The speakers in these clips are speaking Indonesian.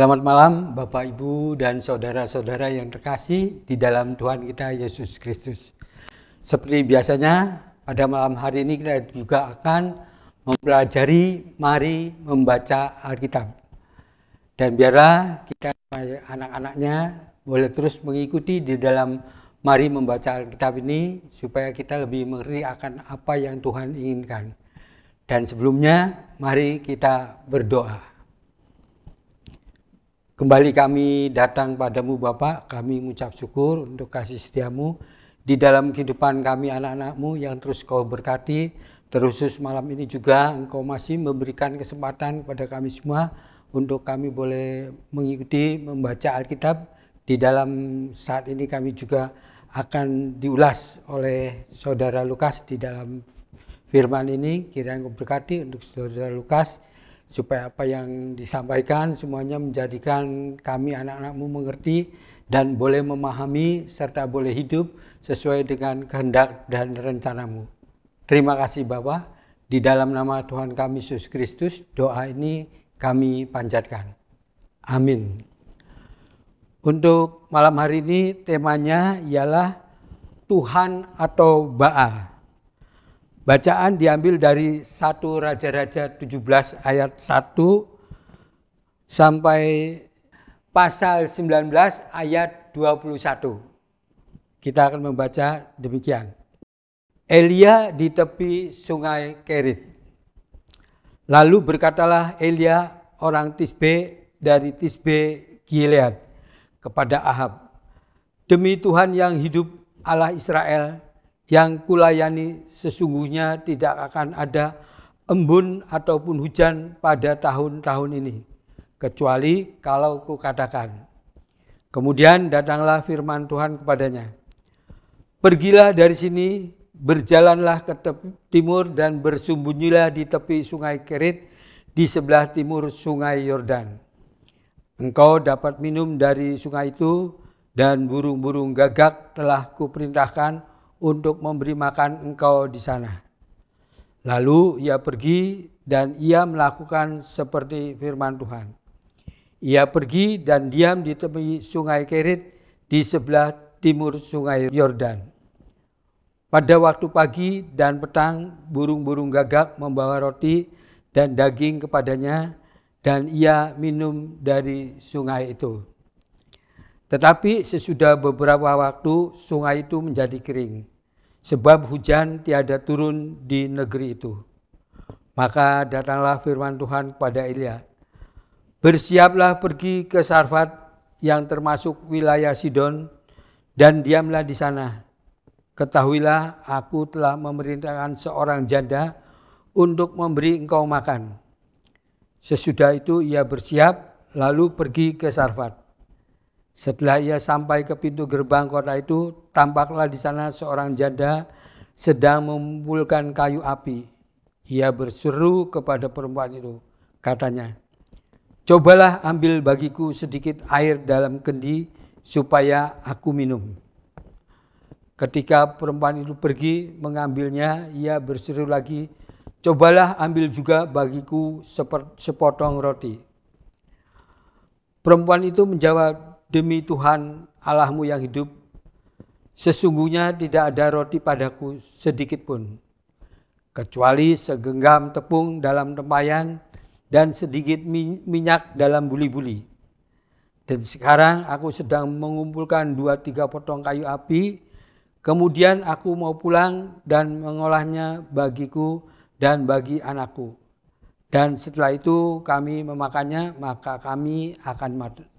Selamat malam Bapak Ibu dan saudara-saudara yang terkasih di dalam Tuhan kita Yesus Kristus. Seperti biasanya pada malam hari ini kita juga akan mempelajari mari membaca Alkitab. Dan biarlah kita anak-anaknya boleh terus mengikuti di dalam mari membaca Alkitab ini supaya kita lebih mengerti akan apa yang Tuhan inginkan. Dan sebelumnya mari kita berdoa. Kembali kami datang padamu Bapak, kami mengucap syukur untuk kasih setiamu di dalam kehidupan kami anak-anakmu yang terus kau berkati. Terusus malam ini juga engkau masih memberikan kesempatan kepada kami semua untuk kami boleh mengikuti membaca Alkitab. Di dalam saat ini kami juga akan diulas oleh saudara Lukas di dalam firman ini. Kiranya engkau berkati untuk saudara Lukas supaya apa yang disampaikan semuanya menjadikan kami anak-anakmu mengerti dan boleh memahami serta boleh hidup sesuai dengan kehendak dan rencanamu. Terima kasih Bapa. Di dalam nama Tuhan kami Yesus Kristus, doa ini kami panjatkan. Amin. Untuk malam hari ini temanya ialah Tuhan atau Baal. Bacaan diambil dari 1 Raja-Raja 17 ayat 1 sampai pasal 19 ayat 21. Kita akan membaca demikian. Elia di tepi sungai Kerit. Lalu berkatalah Elia orang Tisbe dari Tisbe Gilead kepada Ahab. Demi Tuhan yang hidup Allah Israel, yang kulayani sesungguhnya tidak akan ada embun ataupun hujan pada tahun-tahun ini. Kecuali kalau kukatakan. Kemudian datanglah firman Tuhan kepadanya. Pergilah dari sini, berjalanlah ke timur dan bersembunyilah di tepi sungai Kerit di sebelah timur sungai Yordan. Engkau dapat minum dari sungai itu dan burung-burung gagak telah kuperintahkan untuk memberi makan engkau di sana. Lalu ia pergi dan ia melakukan seperti firman Tuhan. Ia pergi dan diam di tepi sungai Kerit di sebelah timur sungai Yordan. Pada waktu pagi dan petang burung-burung gagak membawa roti dan daging kepadanya dan ia minum dari sungai itu. Tetapi sesudah beberapa waktu sungai itu menjadi kering sebab hujan tiada turun di negeri itu. Maka datanglah firman Tuhan kepada Elia. Bersiaplah pergi ke Sarfat yang termasuk wilayah Sidon dan diamlah di sana. Ketahuilah aku telah memerintahkan seorang janda untuk memberi engkau makan. Sesudah itu ia bersiap lalu pergi ke Sarfat. Setelah ia sampai ke pintu gerbang kota itu, tampaklah di sana seorang janda sedang mengumpulkan kayu api. Ia berseru kepada perempuan itu, katanya, "Cobalah ambil bagiku sedikit air dalam kendi supaya aku minum." Ketika perempuan itu pergi mengambilnya, ia berseru lagi, "Cobalah ambil juga bagiku sepotong roti." Perempuan itu menjawab, Demi Tuhan Allahmu yang hidup, sesungguhnya tidak ada roti padaku sedikit pun, kecuali segenggam tepung dalam tempayan dan sedikit minyak dalam buli-buli. Dan sekarang aku sedang mengumpulkan dua tiga potong kayu api, kemudian aku mau pulang dan mengolahnya bagiku dan bagi anakku. Dan setelah itu kami memakannya, maka kami akan mati.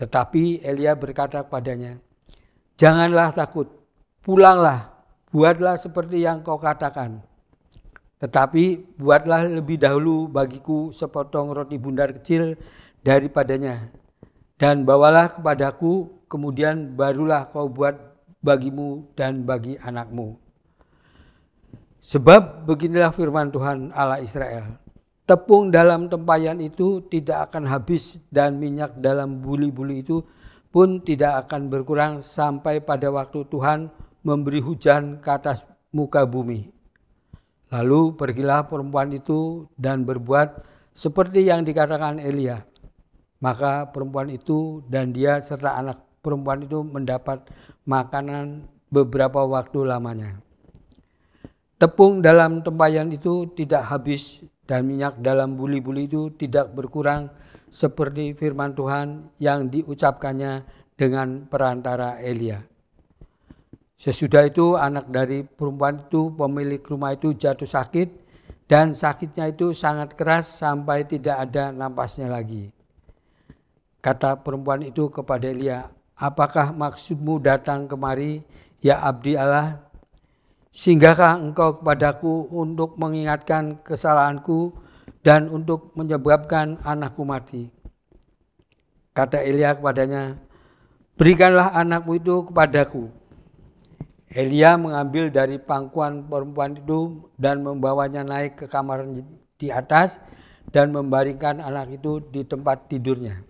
Tetapi Elia berkata kepadanya, Janganlah takut, pulanglah, buatlah seperti yang kau katakan. Tetapi buatlah lebih dahulu bagiku sepotong roti bundar kecil daripadanya. Dan bawalah kepadaku, kemudian barulah kau buat bagimu dan bagi anakmu. Sebab beginilah firman Tuhan Allah Israel. Tepung dalam tempayan itu tidak akan habis dan minyak dalam buli-buli itu pun tidak akan berkurang sampai pada waktu Tuhan memberi hujan ke atas muka bumi. Lalu pergilah perempuan itu dan berbuat seperti yang dikatakan Elia. Maka perempuan itu dan dia serta anak perempuan itu mendapat makanan beberapa waktu lamanya. Tepung dalam tempayan itu tidak habis dan minyak dalam buli-buli itu tidak berkurang seperti firman Tuhan yang diucapkannya dengan perantara Elia. Sesudah itu anak dari perempuan itu pemilik rumah itu jatuh sakit dan sakitnya itu sangat keras sampai tidak ada nampasnya lagi. Kata perempuan itu kepada Elia, apakah maksudmu datang kemari ya abdi Allah Singgahkah engkau kepadaku untuk mengingatkan kesalahanku dan untuk menyebabkan anakku mati. Kata Elia kepadanya, berikanlah anakmu itu kepadaku. Elia mengambil dari pangkuan perempuan itu dan membawanya naik ke kamar di atas dan membaringkan anak itu di tempat tidurnya.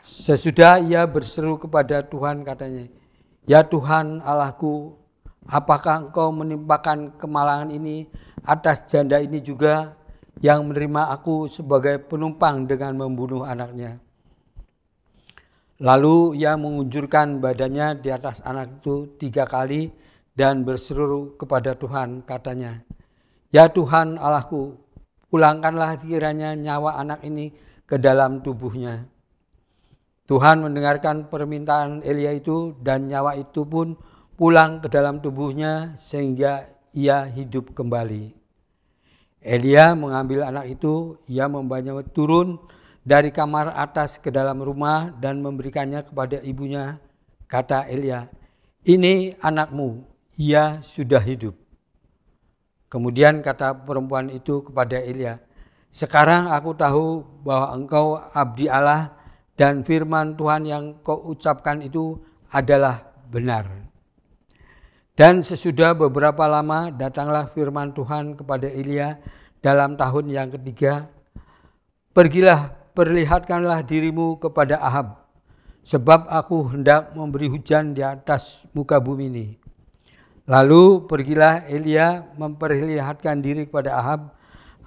Sesudah ia berseru kepada Tuhan katanya, Ya Tuhan Allahku, Apakah engkau menimpakan kemalangan ini atas janda ini juga yang menerima aku sebagai penumpang dengan membunuh anaknya? Lalu ia mengunjurkan badannya di atas anak itu tiga kali dan berseru kepada Tuhan katanya, Ya Tuhan Allahku, pulangkanlah kiranya nyawa anak ini ke dalam tubuhnya. Tuhan mendengarkan permintaan Elia itu dan nyawa itu pun pulang ke dalam tubuhnya sehingga ia hidup kembali. Elia mengambil anak itu, ia membawanya turun dari kamar atas ke dalam rumah dan memberikannya kepada ibunya. Kata Elia, ini anakmu, ia sudah hidup. Kemudian kata perempuan itu kepada Elia, sekarang aku tahu bahwa engkau abdi Allah dan firman Tuhan yang kau ucapkan itu adalah benar. Dan sesudah beberapa lama datanglah firman Tuhan kepada Elia dalam tahun yang ketiga. Pergilah, perlihatkanlah dirimu kepada Ahab, sebab aku hendak memberi hujan di atas muka bumi ini. Lalu pergilah Elia memperlihatkan diri kepada Ahab,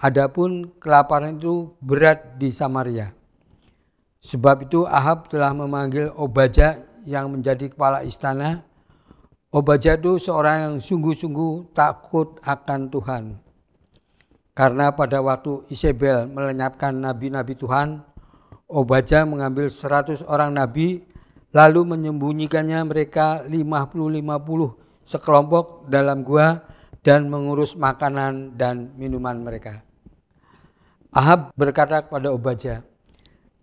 adapun kelaparan itu berat di Samaria. Sebab itu Ahab telah memanggil Obaja yang menjadi kepala istana, Obajadu seorang yang sungguh-sungguh takut akan Tuhan. Karena pada waktu Isabel melenyapkan nabi-nabi Tuhan, Obaja mengambil 100 orang nabi lalu menyembunyikannya mereka 50-50 sekelompok dalam gua dan mengurus makanan dan minuman mereka. Ahab berkata kepada Obaja,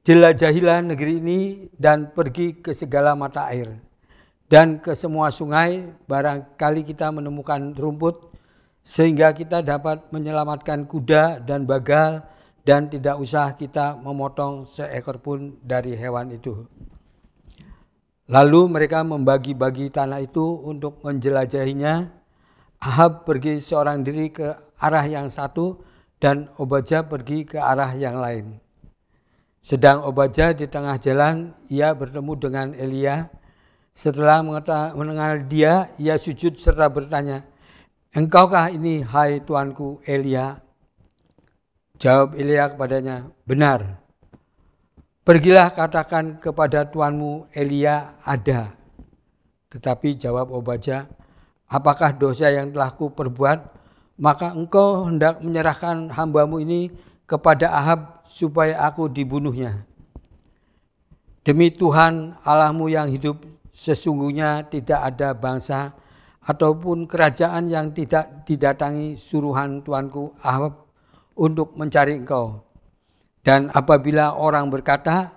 jelajahilah negeri ini dan pergi ke segala mata air dan ke semua sungai barangkali kita menemukan rumput sehingga kita dapat menyelamatkan kuda dan bagal dan tidak usah kita memotong seekor pun dari hewan itu. Lalu mereka membagi-bagi tanah itu untuk menjelajahinya. Ahab pergi seorang diri ke arah yang satu dan Obaja pergi ke arah yang lain. Sedang Obaja di tengah jalan, ia bertemu dengan Elia setelah mendengar dia, ia sujud serta bertanya, Engkaukah ini, hai tuanku Elia? Jawab Elia kepadanya, benar. Pergilah katakan kepada tuanmu Elia ada. Tetapi jawab Obaja, apakah dosa yang telah ku perbuat? Maka engkau hendak menyerahkan hambamu ini kepada Ahab supaya aku dibunuhnya. Demi Tuhan Allahmu yang hidup Sesungguhnya tidak ada bangsa ataupun kerajaan yang tidak didatangi suruhan tuanku Ahab untuk mencari engkau. Dan apabila orang berkata,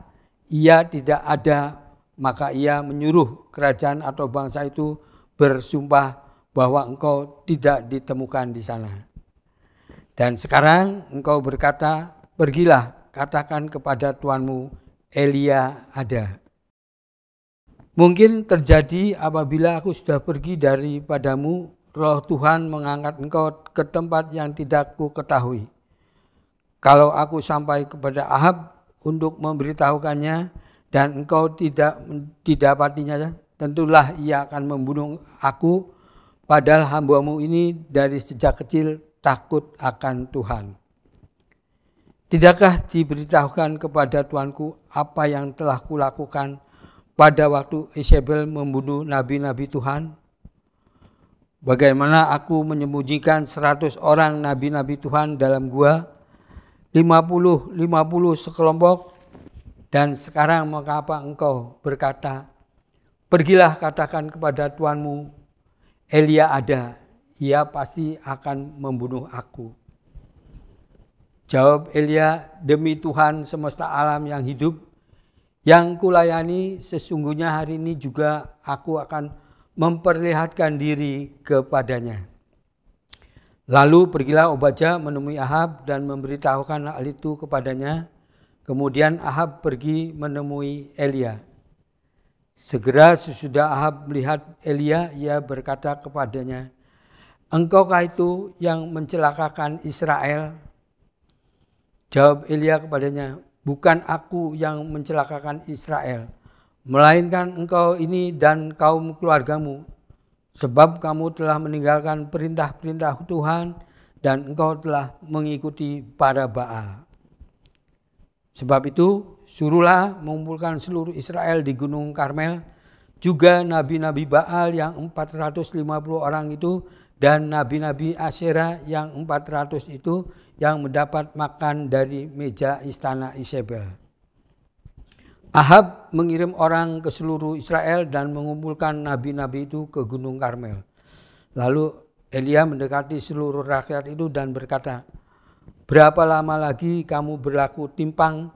ia tidak ada, maka ia menyuruh kerajaan atau bangsa itu bersumpah bahwa engkau tidak ditemukan di sana. Dan sekarang engkau berkata, pergilah, katakan kepada tuanmu, Elia ada. Mungkin terjadi apabila aku sudah pergi daripadamu, roh Tuhan mengangkat engkau ke tempat yang tidak ku ketahui. Kalau aku sampai kepada Ahab untuk memberitahukannya dan engkau tidak didapatinya, tentulah ia akan membunuh aku, padahal hambamu ini dari sejak kecil takut akan Tuhan. Tidakkah diberitahukan kepada Tuanku apa yang telah kulakukan pada waktu Isabel membunuh nabi-nabi Tuhan? Bagaimana aku menyembunyikan 100 orang nabi-nabi Tuhan dalam gua? 50, 50 sekelompok. Dan sekarang mengapa engkau berkata, Pergilah katakan kepada tuanmu, Elia ada, ia pasti akan membunuh aku. Jawab Elia, demi Tuhan semesta alam yang hidup, yang kulayani sesungguhnya hari ini juga aku akan memperlihatkan diri kepadanya. Lalu pergilah Obaja menemui Ahab dan memberitahukan hal itu kepadanya. Kemudian Ahab pergi menemui Elia. Segera sesudah Ahab melihat Elia, ia berkata kepadanya, Engkaukah itu yang mencelakakan Israel? Jawab Elia kepadanya, bukan aku yang mencelakakan Israel, melainkan engkau ini dan kaum keluargamu, sebab kamu telah meninggalkan perintah-perintah Tuhan dan engkau telah mengikuti para Baal. Sebab itu, suruhlah mengumpulkan seluruh Israel di Gunung Karmel, juga nabi-nabi Baal yang 450 orang itu dan nabi-nabi Asera yang 400 itu yang mendapat makan dari meja istana Isabel. Ahab mengirim orang ke seluruh Israel dan mengumpulkan nabi-nabi itu ke Gunung Karmel. Lalu Elia mendekati seluruh rakyat itu dan berkata, Berapa lama lagi kamu berlaku timpang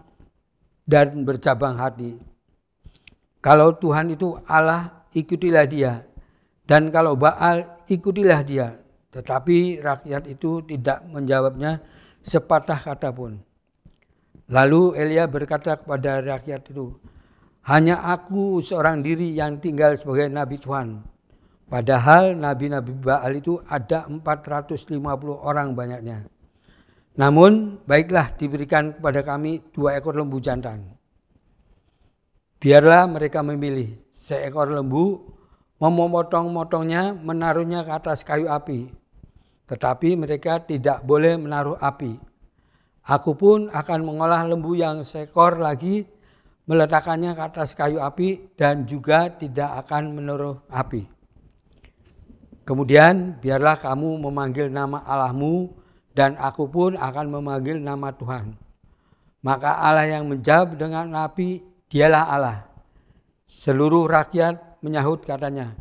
dan bercabang hati? Kalau Tuhan itu Allah, ikutilah dia. Dan kalau Baal, ikutilah dia. Tetapi rakyat itu tidak menjawabnya sepatah kata pun. Lalu Elia berkata kepada rakyat itu, hanya aku seorang diri yang tinggal sebagai nabi Tuhan. Padahal nabi-nabi Baal itu ada 450 orang banyaknya. Namun baiklah diberikan kepada kami dua ekor lembu jantan. Biarlah mereka memilih seekor lembu, memotong-motongnya, menaruhnya ke atas kayu api, tetapi mereka tidak boleh menaruh api. Aku pun akan mengolah lembu yang seekor lagi, meletakkannya ke atas kayu api dan juga tidak akan menaruh api. Kemudian biarlah kamu memanggil nama Allahmu dan aku pun akan memanggil nama Tuhan. Maka Allah yang menjawab dengan api, dialah Allah. Seluruh rakyat menyahut katanya,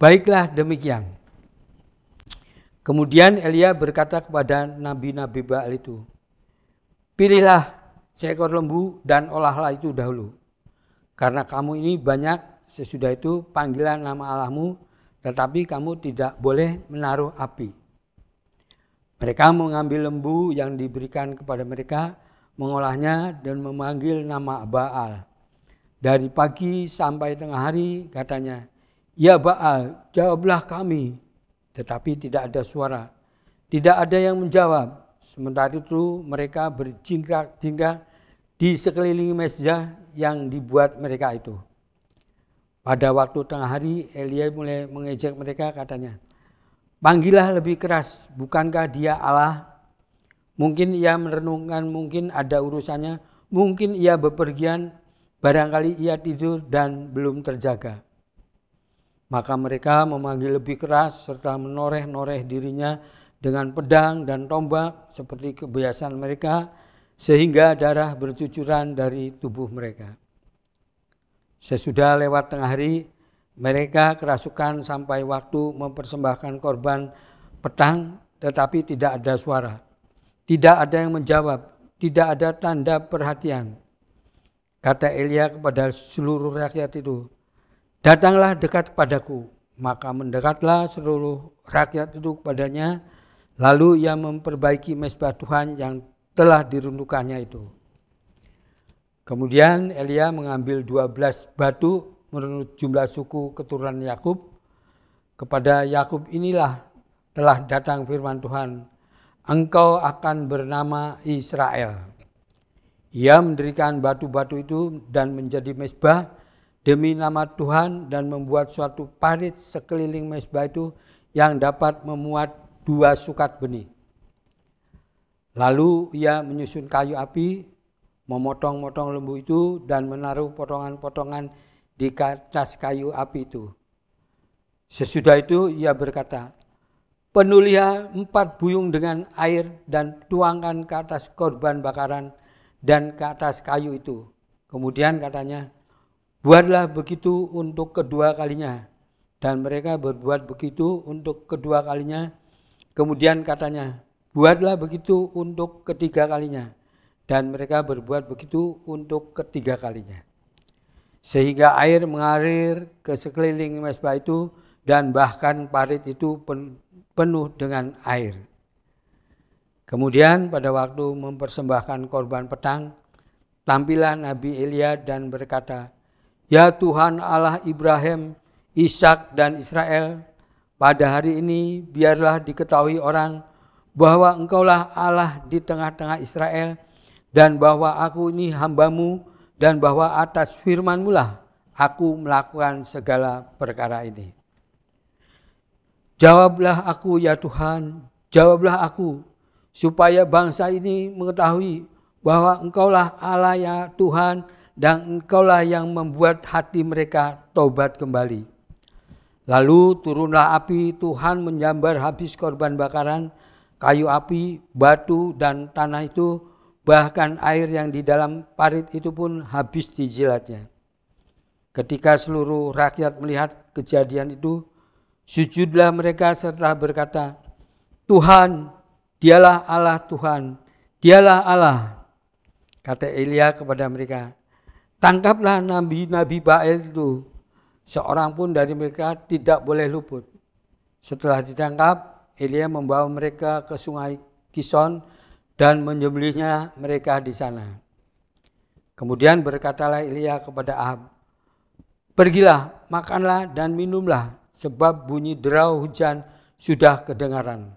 baiklah demikian. Kemudian Elia berkata kepada nabi-nabi Baal itu, Pilihlah seekor lembu dan olahlah itu dahulu. Karena kamu ini banyak, sesudah itu panggilan nama Allahmu, tetapi kamu tidak boleh menaruh api. Mereka mengambil lembu yang diberikan kepada mereka, mengolahnya dan memanggil nama Baal. Dari pagi sampai tengah hari katanya, Ya Baal, jawablah kami, tetapi tidak ada suara. Tidak ada yang menjawab. Sementara itu mereka berjingkrak-jingkrak di sekeliling meja yang dibuat mereka itu. Pada waktu tengah hari Elia mulai mengejek mereka katanya, Panggillah lebih keras, bukankah dia Allah? Mungkin ia merenungkan, mungkin ada urusannya, mungkin ia bepergian, barangkali ia tidur dan belum terjaga. Maka mereka memanggil lebih keras serta menoreh-noreh dirinya dengan pedang dan tombak seperti kebiasaan mereka sehingga darah bercucuran dari tubuh mereka. Sesudah lewat tengah hari, mereka kerasukan sampai waktu mempersembahkan korban petang, tetapi tidak ada suara. Tidak ada yang menjawab, tidak ada tanda perhatian. Kata Elia kepada seluruh rakyat itu, Datanglah dekat padaku. Maka mendekatlah seluruh rakyat itu kepadanya. Lalu ia memperbaiki mesbah Tuhan yang telah dirundukannya itu. Kemudian Elia mengambil dua belas batu menurut jumlah suku keturunan Yakub. Kepada Yakub inilah telah datang firman Tuhan, engkau akan bernama Israel. Ia mendirikan batu-batu itu dan menjadi mesbah demi nama Tuhan dan membuat suatu parit sekeliling mesbah itu yang dapat memuat dua sukat benih. Lalu ia menyusun kayu api, memotong-motong lembu itu dan menaruh potongan-potongan di atas kayu api itu. Sesudah itu ia berkata, penulia empat buyung dengan air dan tuangkan ke atas korban bakaran dan ke atas kayu itu. Kemudian katanya, Buatlah begitu untuk kedua kalinya. Dan mereka berbuat begitu untuk kedua kalinya. Kemudian katanya, buatlah begitu untuk ketiga kalinya. Dan mereka berbuat begitu untuk ketiga kalinya. Sehingga air mengalir ke sekeliling mesbah itu dan bahkan parit itu penuh dengan air. Kemudian pada waktu mempersembahkan korban petang, tampillah Nabi Elia dan berkata, Ya Tuhan Allah Ibrahim, Ishak dan Israel, pada hari ini biarlah diketahui orang bahwa engkaulah Allah di tengah-tengah Israel dan bahwa aku ini hambamu dan bahwa atas firmanmu lah aku melakukan segala perkara ini. Jawablah aku ya Tuhan, jawablah aku supaya bangsa ini mengetahui bahwa engkaulah Allah ya Tuhan dan engkaulah yang membuat hati mereka tobat kembali. Lalu turunlah api, Tuhan menyambar habis korban bakaran, kayu api, batu, dan tanah itu, bahkan air yang di dalam parit itu pun habis dijilatnya. Ketika seluruh rakyat melihat kejadian itu, sujudlah mereka serta berkata, Tuhan, dialah Allah Tuhan, dialah Allah. Kata Elia kepada mereka, Tangkaplah nabi-nabi Baal itu. Seorang pun dari mereka tidak boleh luput. Setelah ditangkap, Elia membawa mereka ke sungai Kison dan menyembelihnya mereka di sana. Kemudian berkatalah Elia kepada Ahab, Pergilah, makanlah dan minumlah, sebab bunyi derau hujan sudah kedengaran.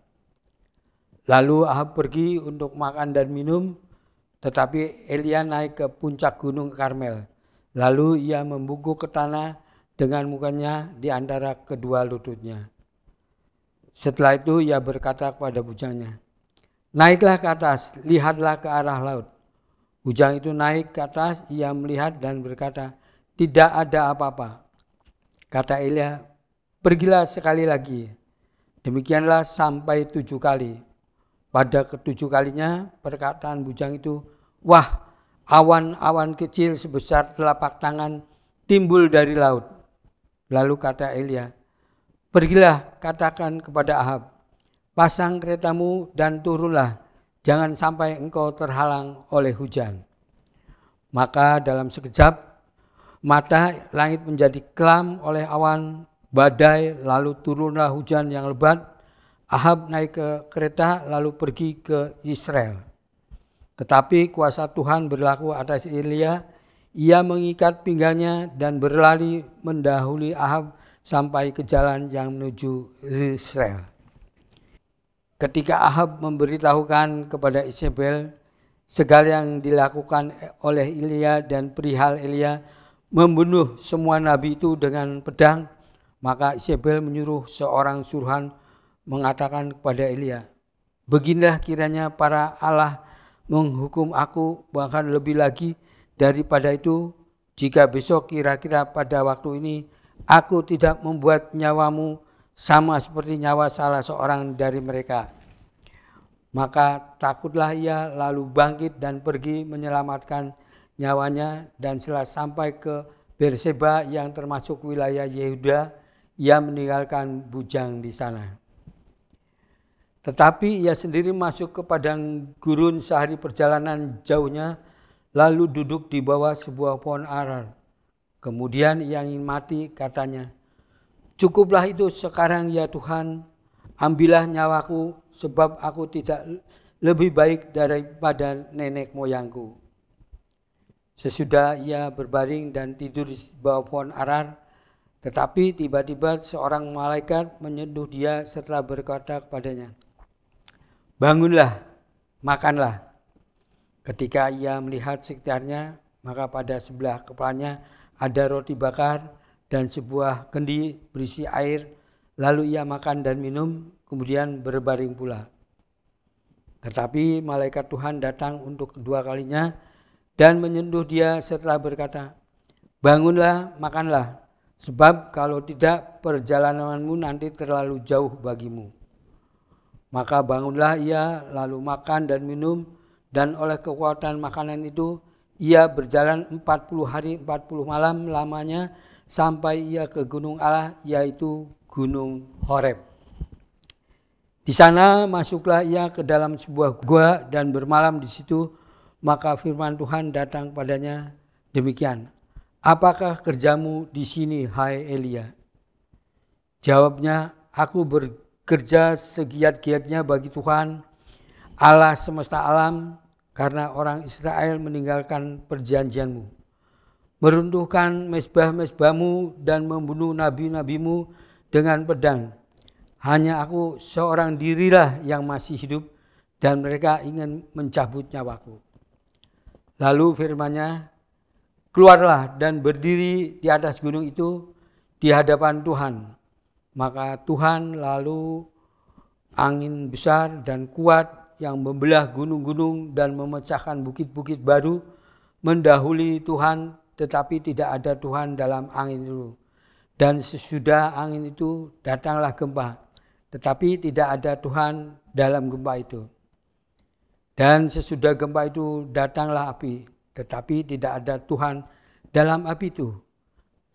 Lalu Ahab pergi untuk makan dan minum, tetapi Elia naik ke puncak gunung Karmel. Lalu ia membungkuk ke tanah dengan mukanya di antara kedua lututnya. Setelah itu ia berkata kepada bujangnya, Naiklah ke atas, lihatlah ke arah laut. Bujang itu naik ke atas, ia melihat dan berkata, Tidak ada apa-apa. Kata Elia, Pergilah sekali lagi. Demikianlah sampai tujuh kali. Pada ketujuh kalinya perkataan bujang itu, wah awan-awan kecil sebesar telapak tangan timbul dari laut. Lalu kata Elia, pergilah katakan kepada Ahab, pasang keretamu dan turunlah, jangan sampai engkau terhalang oleh hujan. Maka dalam sekejap mata langit menjadi kelam oleh awan badai, lalu turunlah hujan yang lebat Ahab naik ke kereta lalu pergi ke Israel. Tetapi kuasa Tuhan berlaku atas Elia. Ia mengikat pinggangnya dan berlari mendahului Ahab sampai ke jalan yang menuju Israel. Ketika Ahab memberitahukan kepada Isabel segala yang dilakukan oleh Elia dan perihal Elia membunuh semua nabi itu dengan pedang, maka Isabel menyuruh seorang suruhan mengatakan kepada Elia, Beginilah kiranya para Allah menghukum aku bahkan lebih lagi daripada itu jika besok kira-kira pada waktu ini aku tidak membuat nyawamu sama seperti nyawa salah seorang dari mereka. Maka takutlah ia lalu bangkit dan pergi menyelamatkan nyawanya dan setelah sampai ke Berseba yang termasuk wilayah Yehuda, ia meninggalkan bujang di sana. Tetapi ia sendiri masuk ke padang gurun sehari perjalanan jauhnya, lalu duduk di bawah sebuah pohon arar. Kemudian ia ingin mati, katanya, Cukuplah itu sekarang ya Tuhan, ambillah nyawaku sebab aku tidak lebih baik daripada nenek moyangku. Sesudah ia berbaring dan tidur di bawah pohon arar, tetapi tiba-tiba seorang malaikat menyentuh dia setelah berkata kepadanya, bangunlah, makanlah. Ketika ia melihat sekitarnya, maka pada sebelah kepalanya ada roti bakar dan sebuah kendi berisi air. Lalu ia makan dan minum, kemudian berbaring pula. Tetapi malaikat Tuhan datang untuk kedua kalinya dan menyentuh dia setelah berkata, Bangunlah, makanlah, sebab kalau tidak perjalananmu nanti terlalu jauh bagimu. Maka bangunlah ia lalu makan dan minum dan oleh kekuatan makanan itu ia berjalan 40 hari 40 malam lamanya sampai ia ke gunung Allah yaitu gunung Horeb. Di sana masuklah ia ke dalam sebuah gua dan bermalam di situ maka firman Tuhan datang padanya demikian. Apakah kerjamu di sini hai Elia? Jawabnya aku ber kerja segiat-giatnya bagi Tuhan Allah semesta alam karena orang Israel meninggalkan perjanjianmu. Meruntuhkan mesbah-mesbahmu dan membunuh nabi-nabimu dengan pedang. Hanya aku seorang dirilah yang masih hidup dan mereka ingin mencabut nyawaku. Lalu firmannya, keluarlah dan berdiri di atas gunung itu di hadapan Tuhan maka Tuhan lalu angin besar dan kuat yang membelah gunung-gunung dan memecahkan bukit-bukit baru mendahului Tuhan tetapi tidak ada Tuhan dalam angin itu. Dan sesudah angin itu datanglah gempa tetapi tidak ada Tuhan dalam gempa itu. Dan sesudah gempa itu datanglah api tetapi tidak ada Tuhan dalam api itu.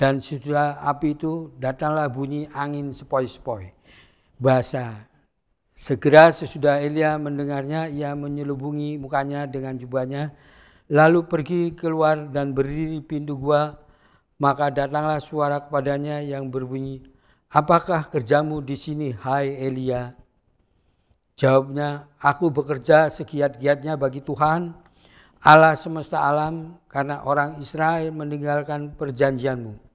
Dan sesudah api itu datanglah bunyi angin sepoi-sepoi. Bahasa. Segera sesudah Elia mendengarnya, ia menyelubungi mukanya dengan jubahnya, lalu pergi keluar dan berdiri pintu gua. Maka datanglah suara kepadanya yang berbunyi, Apakah kerjamu di sini, hai Elia? Jawabnya, aku bekerja segiat-giatnya bagi Tuhan, Allah semesta alam, karena orang Israel meninggalkan perjanjianmu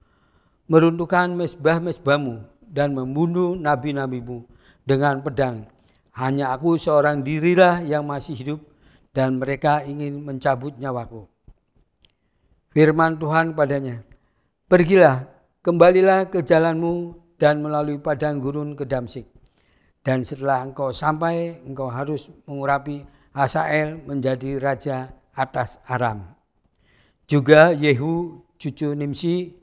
meruntuhkan mesbah-mesbahmu dan membunuh nabi-nabimu dengan pedang. Hanya aku seorang dirilah yang masih hidup dan mereka ingin mencabut nyawaku. Firman Tuhan padanya, Pergilah, kembalilah ke jalanmu dan melalui padang gurun ke Damsik. Dan setelah engkau sampai, engkau harus mengurapi Asael menjadi raja atas Aram. Juga Yehu cucu Nimsi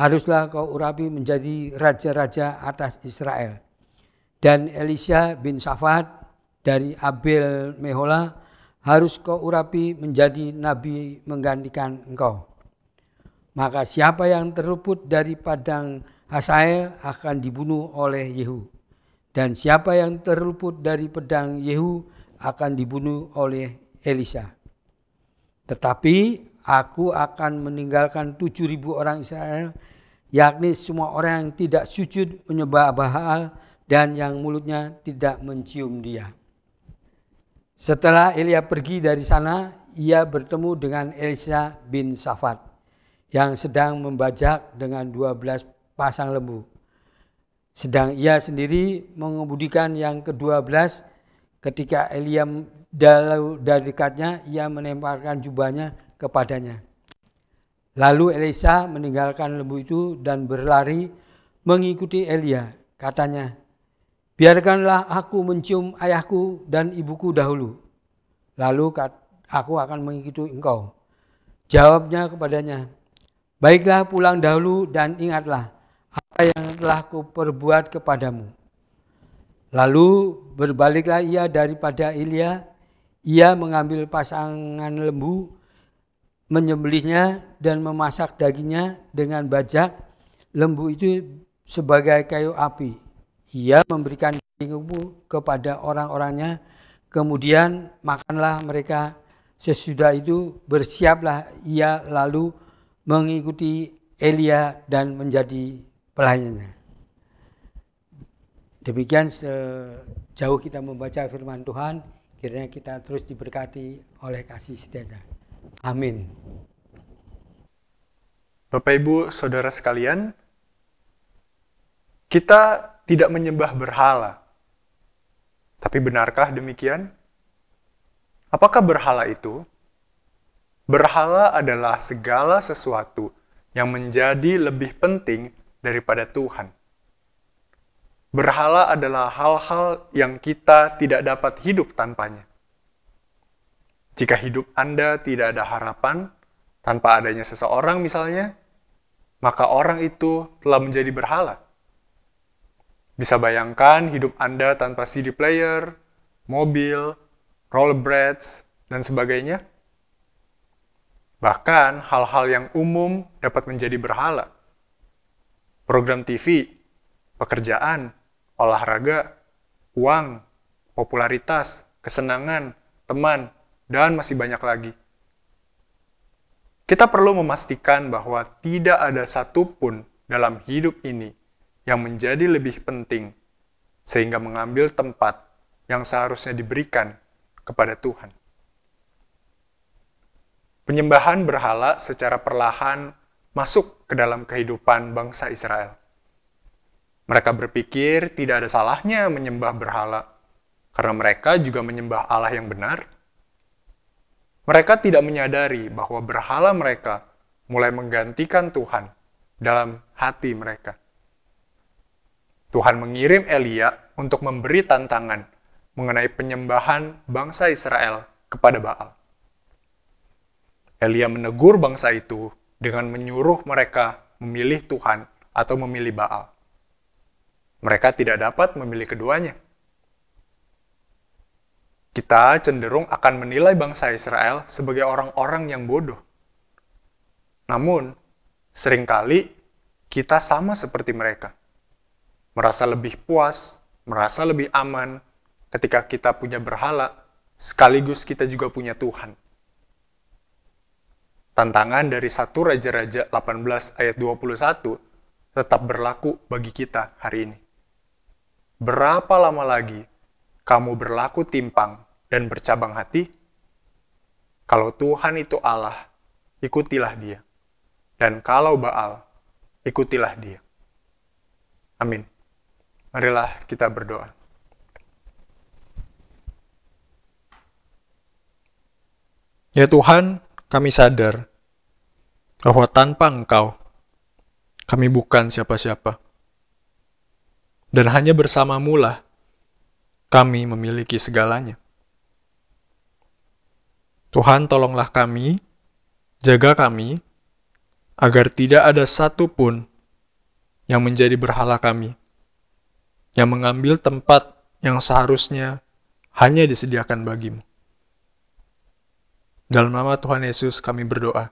haruslah kau urapi menjadi raja-raja atas Israel. Dan Elisha bin Safat dari Abel Mehola harus kau urapi menjadi nabi menggantikan engkau. Maka siapa yang terluput dari padang Hasael akan dibunuh oleh Yehu. Dan siapa yang terluput dari pedang Yehu akan dibunuh oleh Elisa. Tetapi aku akan meninggalkan tujuh ribu orang Israel yakni semua orang yang tidak sujud menyembah Baal dan yang mulutnya tidak mencium dia. Setelah Elia pergi dari sana, ia bertemu dengan Elisa bin Safat yang sedang membajak dengan dua belas pasang lembu. Sedang ia sendiri mengemudikan yang ke-12 ketika Elia dari dekatnya ia menemparkan jubahnya kepadanya. Lalu Elisa meninggalkan lembu itu dan berlari mengikuti Elia. Katanya, biarkanlah aku mencium ayahku dan ibuku dahulu. Lalu aku akan mengikuti engkau. Jawabnya kepadanya, baiklah pulang dahulu dan ingatlah apa yang telah kuperbuat kepadamu. Lalu berbaliklah ia daripada Elia, ia mengambil pasangan lembu menyembelihnya dan memasak dagingnya dengan bajak lembu itu sebagai kayu api. Ia memberikan lembu kepada orang-orangnya, kemudian makanlah mereka. Sesudah itu bersiaplah ia lalu mengikuti Elia dan menjadi pelayannya. Demikian sejauh kita membaca firman Tuhan, kiranya kita terus diberkati oleh kasih setia Amin. Bapak Ibu, saudara sekalian, kita tidak menyembah berhala. Tapi benarkah demikian? Apakah berhala itu? Berhala adalah segala sesuatu yang menjadi lebih penting daripada Tuhan. Berhala adalah hal-hal yang kita tidak dapat hidup tanpanya. Jika hidup Anda tidak ada harapan tanpa adanya seseorang misalnya, maka orang itu telah menjadi berhala. Bisa bayangkan hidup Anda tanpa CD player, mobil, rollerblades, dan sebagainya? Bahkan hal-hal yang umum dapat menjadi berhala. Program TV, pekerjaan, olahraga, uang, popularitas, kesenangan, teman, dan masih banyak lagi. Kita perlu memastikan bahwa tidak ada satupun dalam hidup ini yang menjadi lebih penting, sehingga mengambil tempat yang seharusnya diberikan kepada Tuhan. Penyembahan berhala secara perlahan masuk ke dalam kehidupan bangsa Israel. Mereka berpikir tidak ada salahnya menyembah berhala, karena mereka juga menyembah Allah yang benar mereka tidak menyadari bahwa berhala mereka mulai menggantikan Tuhan dalam hati mereka. Tuhan mengirim Elia untuk memberi tantangan mengenai penyembahan bangsa Israel kepada Baal. Elia menegur bangsa itu dengan menyuruh mereka memilih Tuhan atau memilih Baal. Mereka tidak dapat memilih keduanya. Kita cenderung akan menilai bangsa Israel sebagai orang-orang yang bodoh. Namun, seringkali kita sama seperti mereka. Merasa lebih puas, merasa lebih aman ketika kita punya berhala, sekaligus kita juga punya Tuhan. Tantangan dari satu Raja-Raja 18 ayat 21 tetap berlaku bagi kita hari ini. Berapa lama lagi kamu berlaku timpang dan bercabang hati? Kalau Tuhan itu Allah, ikutilah dia. Dan kalau Baal, ikutilah dia. Amin. Marilah kita berdoa. Ya Tuhan, kami sadar bahwa tanpa Engkau, kami bukan siapa-siapa. Dan hanya bersamamulah kami memiliki segalanya. Tuhan tolonglah kami, jaga kami, agar tidak ada satu pun yang menjadi berhala kami, yang mengambil tempat yang seharusnya hanya disediakan bagimu. Dalam nama Tuhan Yesus kami berdoa.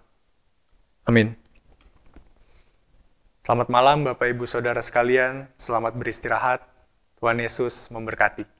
Amin. Selamat malam Bapak Ibu Saudara sekalian, selamat beristirahat. Tuhan Yesus memberkati.